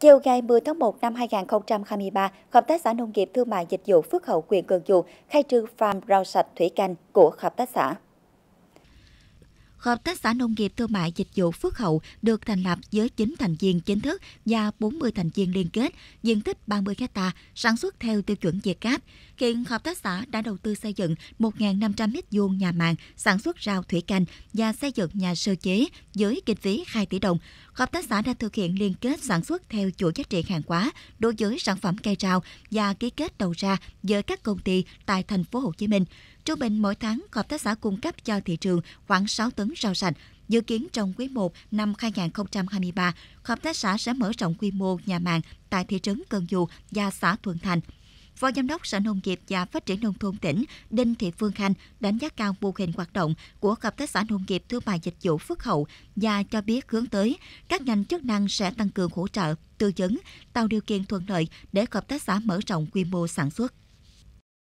Chiều ngày 10 tháng 1 năm 2023, Hợp tác xã Nông nghiệp Thương mại Dịch vụ Phước Hậu quyền Cường Dù khai trương farm rau sạch thủy canh của Hợp tác xã. Hợp tác xã nông nghiệp thương mại dịch vụ Phước Hậu được thành lập với 9 thành viên chính thức và 40 thành viên liên kết, diện tích 30 hecta, sản xuất theo tiêu chuẩn Việt Gáp. Hiện hợp tác xã đã đầu tư xây dựng 1.500 m2 nhà màng, sản xuất rau thủy canh và xây dựng nhà sơ chế với kinh phí 2 tỷ đồng. Hợp tác xã đã thực hiện liên kết sản xuất theo chuỗi giá trị hàng hóa đối với sản phẩm cây rau và ký kết đầu ra với các công ty tại thành phố Hồ Chí Minh. Trung bình mỗi tháng, hợp tác xã cung cấp cho thị trường khoảng 6 tấn rau sạch. Dự kiến trong quý 1 năm 2023, hợp tác xã sẽ mở rộng quy mô nhà màng tại thị trấn Cần Duộc và xã Thuận Thành. Phó Giám đốc Sở Nông nghiệp và Phát triển Nông thôn tỉnh Đinh Thị Phương Khanh đánh giá cao mô hình hoạt động của Hợp tác xã Nông nghiệp Thương mại Dịch vụ Phước Hậu và cho biết hướng tới các ngành chức năng sẽ tăng cường hỗ trợ, tư vấn, tạo điều kiện thuận lợi để Hợp tác xã mở rộng quy mô sản xuất.